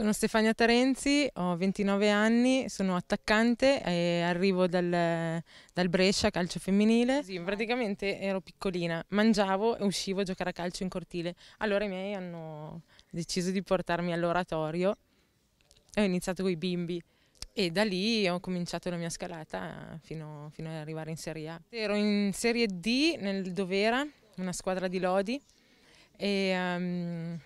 Sono Stefania Tarenzi, ho 29 anni, sono attaccante e arrivo dal, dal Brescia, calcio femminile. Sì, praticamente ero piccolina, mangiavo e uscivo a giocare a calcio in cortile. Allora i miei hanno deciso di portarmi all'oratorio e ho iniziato con i bimbi. E da lì ho cominciato la mia scalata fino, fino ad arrivare in Serie A. Ero in Serie D nel Dovera, una squadra di Lodi, e... Um,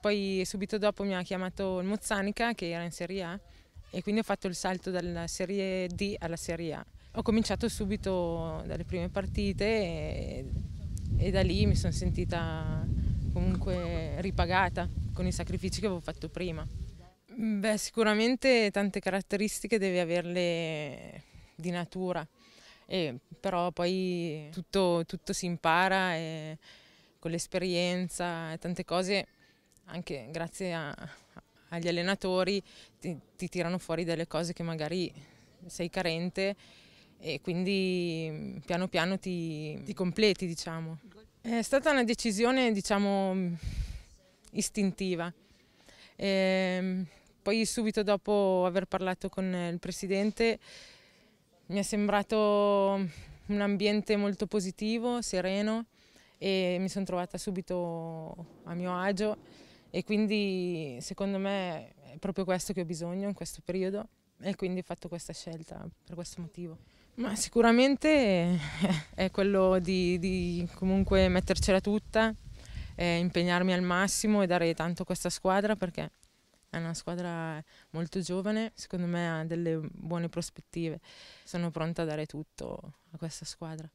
poi subito dopo mi ha chiamato il Mozzanica che era in Serie A e quindi ho fatto il salto dalla Serie D alla Serie A. Ho cominciato subito dalle prime partite e, e da lì mi sono sentita comunque ripagata con i sacrifici che avevo fatto prima. Beh, sicuramente tante caratteristiche devi averle di natura, eh, però poi tutto, tutto si impara con l'esperienza e tante cose anche grazie a, agli allenatori ti, ti tirano fuori delle cose che magari sei carente e quindi mm, piano piano ti, ti, completi, diciamo. È stata una decisione, diciamo, mm, istintiva. E ehm, poi subito dopo aver parlato con il presidente mi è sembrato mm, un ambiente molto positivo, sereno e mi sono trovata subito a mio agio e quindi secondo me è proprio questo che ho bisogno in questo periodo e quindi ho fatto questa scelta per questo motivo. Ma sicuramente è quello di, di comunque mettercela tutta, eh, impegnarmi al massimo e dare tanto a questa squadra perché è una squadra molto giovane, secondo me ha delle buone prospettive. Sono pronta a dare tutto a questa squadra.